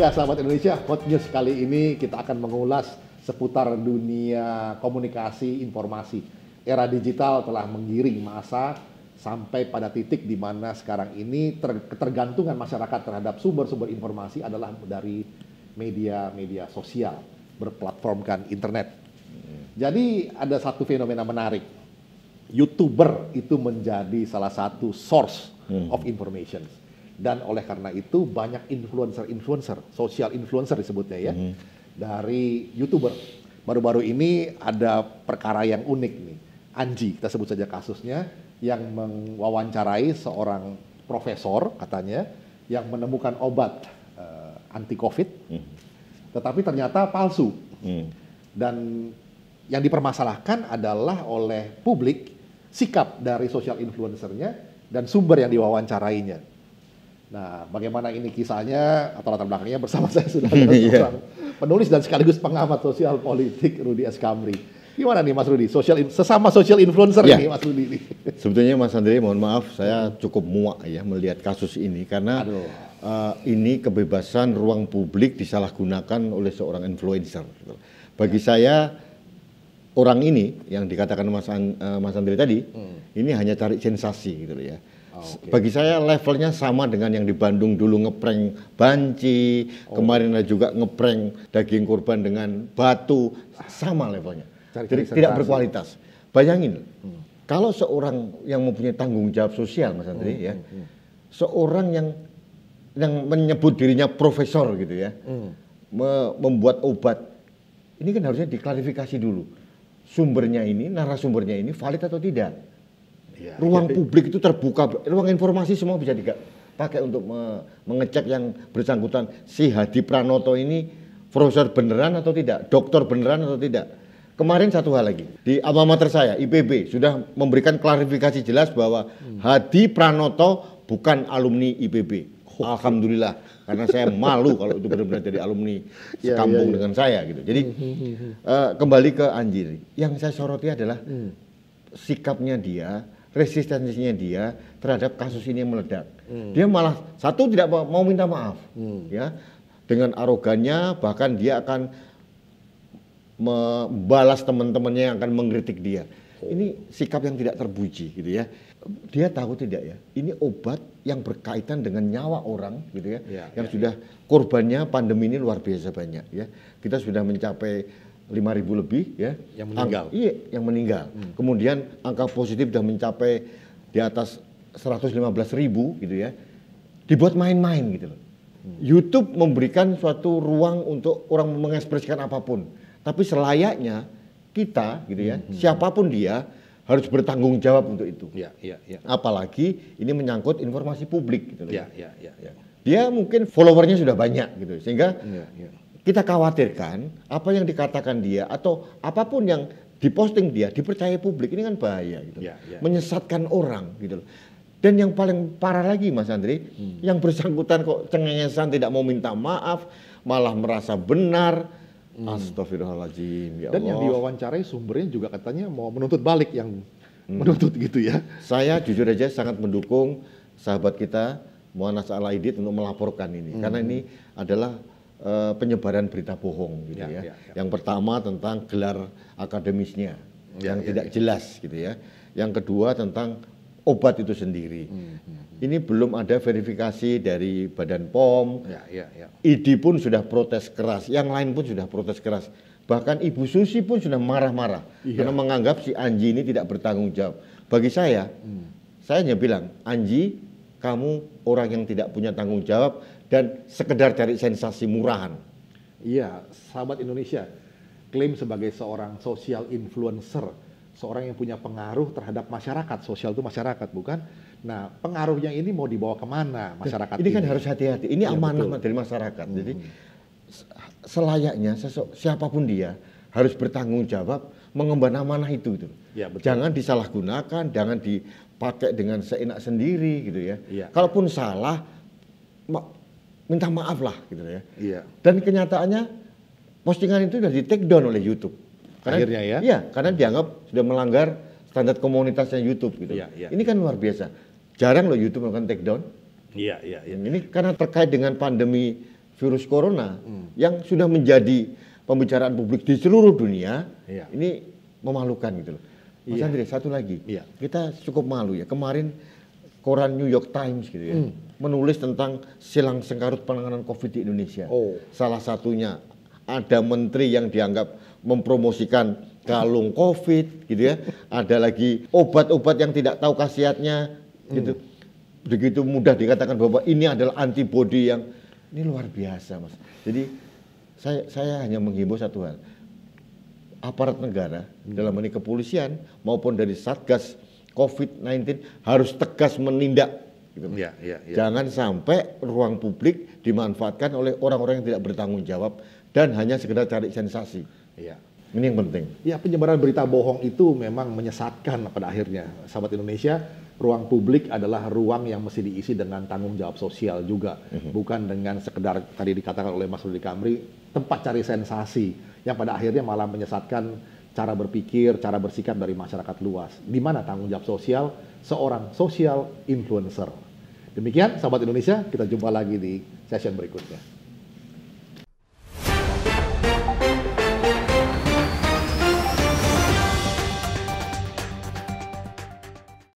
Ya, sahabat Indonesia, hot news kali ini kita akan mengulas seputar dunia komunikasi informasi. Era digital telah menggiring masa sampai pada titik di mana sekarang ini ter ketergantungan masyarakat terhadap sumber-sumber informasi adalah dari media-media sosial berplatformkan internet. Jadi ada satu fenomena menarik. YouTuber itu menjadi salah satu source hmm. of information dan oleh karena itu banyak influencer-influencer, social influencer disebutnya ya, mm. dari youtuber. Baru-baru ini ada perkara yang unik nih. Anji, kita sebut saja kasusnya, yang mewawancarai seorang profesor katanya yang menemukan obat uh, anti COVID, mm. tetapi ternyata palsu. Mm. Dan yang dipermasalahkan adalah oleh publik sikap dari social influencernya dan sumber yang diwawancarainya. Nah, bagaimana ini kisahnya atau latar belakangnya bersama saya sudah ada yeah. Iya. penulis dan sekaligus pengamat sosial politik Rudi S. Kamri. Gimana nih Mas Rudi? sosial sesama sosial influencer yeah. nih Mas Rudi Sebetulnya Mas Andri mohon maaf, saya cukup muak ya melihat kasus ini karena Aduh. Uh, ini kebebasan ruang publik disalahgunakan oleh seorang influencer. Gitu. Bagi ya. saya orang ini yang dikatakan Mas An, uh, eh, Mas Andri tadi, hmm. ini hanya cari sensasi gitu ya okay. Bagi saya levelnya sama dengan yang di Bandung dulu ngeprank banci, oh. kemarin juga ngeprank daging kurban dengan batu, sama levelnya. Cari Jadi tidak berkualitas. Bayangin, hmm. kalau seorang yang mempunyai tanggung jawab sosial, Mas Andri, hmm, ya, hmm, hmm. seorang yang yang menyebut dirinya profesor gitu ya, hmm. me membuat obat, ini kan harusnya diklarifikasi dulu, sumbernya ini, narasumbernya ini valid atau tidak Ya, ruang jadi, publik itu terbuka, ruang informasi semua bisa dipakai untuk me mengecek yang bersangkutan si Hadi Pranoto ini profesor beneran atau tidak, dokter beneran atau tidak. Kemarin satu hal lagi di alma mater saya IPB sudah memberikan klarifikasi jelas bahwa hmm. Hadi Pranoto bukan alumni IPB. Oh. Alhamdulillah karena saya malu kalau itu benar-benar jadi alumni iya, sekampung ya, ya, ya. dengan saya gitu. Jadi uh, kembali ke Anjir, yang saya soroti adalah hmm. sikapnya dia resistensinya dia terhadap kasus ini yang meledak. Hmm. Dia malah satu tidak mau minta maaf, hmm. ya dengan arogannya bahkan dia akan membalas teman-temannya yang akan mengkritik dia. Oh. Ini sikap yang tidak terpuji, gitu ya. Dia tahu tidak ya, ini obat yang berkaitan dengan nyawa orang, gitu ya, ya yang ya, sudah ya. korbannya pandemi ini luar biasa banyak, ya. Kita sudah mencapai lima ribu lebih ya yang meninggal. Angka, iya, yang meninggal. Hmm. Kemudian angka positif sudah mencapai di atas 115 ribu gitu ya. Dibuat main-main gitu loh. Hmm. YouTube memberikan suatu ruang untuk orang mengekspresikan apapun. Tapi selayaknya kita gitu ya, hmm. siapapun dia harus bertanggung jawab untuk itu. Ya, ya, ya. Apalagi ini menyangkut informasi publik gitu loh. Ya, ya, ya, ya. Dia mungkin followernya sudah banyak gitu, sehingga ya, ya kita khawatirkan apa yang dikatakan dia atau apapun yang diposting dia dipercaya publik ini kan bahaya gitu. Ya, ya. Menyesatkan orang gitu Dan yang paling parah lagi Mas Andri, hmm. yang bersangkutan kok cengengesan tidak mau minta maaf, malah merasa benar. Hmm. Astagfirullahaladzim ya Dan Allah. yang diwawancarai sumbernya juga katanya mau menuntut balik yang hmm. menuntut gitu ya. Saya jujur aja sangat mendukung sahabat kita Muanas Alaidit untuk melaporkan ini hmm. karena ini adalah Eh, penyebaran berita bohong gitu ya, ya. ya, ya. Yang pertama tentang gelar akademisnya ya, yang ya, tidak ya. jelas gitu ya. Yang kedua tentang obat itu sendiri. Hmm, hmm, hmm. Ini belum ada verifikasi dari Badan POM. Ya, ya, ya. ID pun sudah protes keras, yang lain pun sudah protes keras. Bahkan Ibu Susi pun sudah marah-marah ya. karena menganggap si Anji ini tidak bertanggung jawab. Bagi saya, hmm. saya hanya bilang, Anji, kamu orang yang tidak punya tanggung jawab dan sekedar cari sensasi murahan. Iya, sahabat Indonesia, klaim sebagai seorang social influencer, seorang yang punya pengaruh terhadap masyarakat, sosial itu masyarakat bukan? Nah, pengaruhnya ini mau dibawa kemana masyarakat ini? Kan ini kan harus hati-hati, ini ya, amanah betul. dari masyarakat. Hmm. Jadi selayaknya siapapun dia harus bertanggung jawab mengemban amanah itu gitu. Ya, betul. Jangan disalahgunakan, jangan dipakai dengan seenak sendiri gitu ya. ya. Kalaupun salah minta maaf lah gitu ya. Iya. Dan kenyataannya postingan itu sudah di take down oleh YouTube. Karena, Akhirnya ya. Iya, karena dianggap sudah melanggar standar komunitasnya YouTube gitu. Iya, iya. Ini kan luar biasa. Jarang loh YouTube melakukan take down. Iya, iya, iya. Ini karena terkait dengan pandemi virus corona hmm. yang sudah menjadi pembicaraan publik di seluruh dunia. Iya. Ini memalukan gitu loh. Mas iya. Andri, satu lagi. Iya. Kita cukup malu ya. Kemarin koran New York Times gitu ya. Hmm menulis tentang silang sengkarut penanganan COVID di Indonesia. Oh. Salah satunya ada menteri yang dianggap mempromosikan kalung COVID, gitu ya. Ada lagi obat-obat yang tidak tahu khasiatnya, hmm. gitu. Begitu mudah dikatakan bahwa ini adalah antibodi yang ini luar biasa, mas. Jadi saya saya hanya menghimbau satu hal. Aparat negara hmm. dalam ini kepolisian maupun dari satgas COVID-19 harus tegas menindak Gitu. Ya, ya, ya. Jangan sampai ruang publik dimanfaatkan oleh orang-orang yang tidak bertanggung jawab dan hanya sekedar cari sensasi. Ya. Ini yang penting. Ya, penyebaran berita bohong itu memang menyesatkan pada akhirnya. Sahabat Indonesia, ruang publik adalah ruang yang mesti diisi dengan tanggung jawab sosial juga. mm Bukan dengan sekedar tadi dikatakan oleh Mas Rudi Kamri, tempat cari sensasi. Yang pada akhirnya malah menyesatkan cara berpikir, cara bersikap dari masyarakat luas. Di mana tanggung jawab sosial seorang social influencer. Demikian sahabat Indonesia, kita jumpa lagi di session berikutnya.